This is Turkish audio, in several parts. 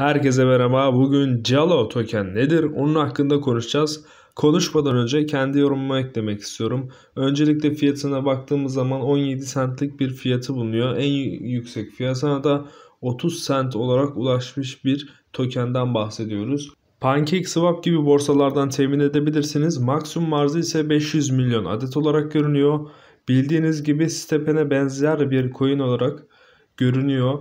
Herkese merhaba. Bugün Jalo token nedir? Onun hakkında konuşacağız. Konuşmadan önce kendi yorumumu eklemek istiyorum. Öncelikle fiyatına baktığımız zaman 17 centlik bir fiyatı bulunuyor. En yüksek fiyatına da 30 cent olarak ulaşmış bir tokenden bahsediyoruz. PancakeSwap gibi borsalardan temin edebilirsiniz. Maksimum arzı ise 500 milyon adet olarak görünüyor. Bildiğiniz gibi Stepen'e benzer bir coin olarak görünüyor.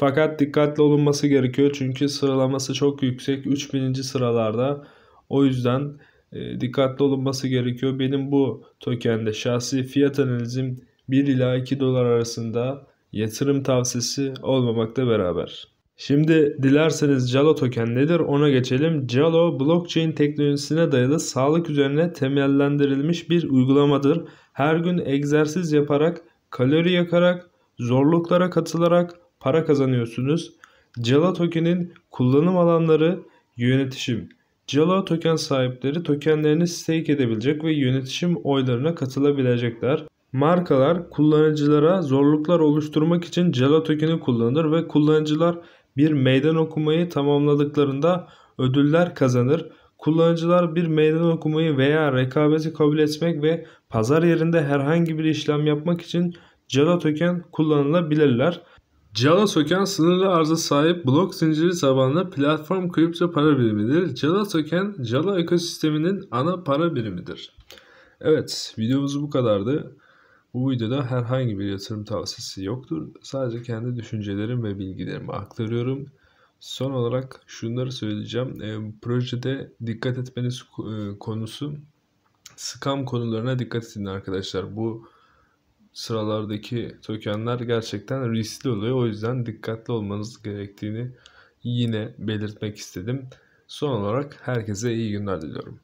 Fakat dikkatli olunması gerekiyor çünkü sıralaması çok yüksek 3000. sıralarda. O yüzden e, dikkatli olunması gerekiyor. Benim bu tokende şahsi fiyat analizim 1 ila 2 dolar arasında yatırım tavsiyesi olmamakla beraber. Şimdi dilerseniz Jalo token nedir ona geçelim. Jalo blockchain teknolojisine dayalı sağlık üzerine temellendirilmiş bir uygulamadır. Her gün egzersiz yaparak, kalori yakarak, zorluklara katılarak para kazanıyorsunuz. Jala Token'in kullanım alanları yönetişim. Jala Token sahipleri tokenlerini stake edebilecek ve yönetişim oylarına katılabilecekler. Markalar kullanıcılara zorluklar oluşturmak için Jala Token'i kullanır ve kullanıcılar bir meydan okumayı tamamladıklarında ödüller kazanır. Kullanıcılar bir meydan okumayı veya rekabeti kabul etmek ve pazar yerinde herhangi bir işlem yapmak için Jala Token kullanılabilirler. Jala token sınırlı arza sahip blok zinciri tabanlı platform kripto para birimidir. Jala token Jala ekosisteminin ana para birimidir. Evet, videomuz bu kadardı. Bu videoda herhangi bir yatırım tavsiyesi yoktur. Sadece kendi düşüncelerim ve bilgilerimi aktarıyorum. Son olarak şunları söyleyeceğim. E, projede dikkat etmeniz e, konusu scam konularına dikkat edin arkadaşlar. Bu sıralardaki tokenler gerçekten riskli oluyor. O yüzden dikkatli olmanız gerektiğini yine belirtmek istedim. Son olarak herkese iyi günler diliyorum.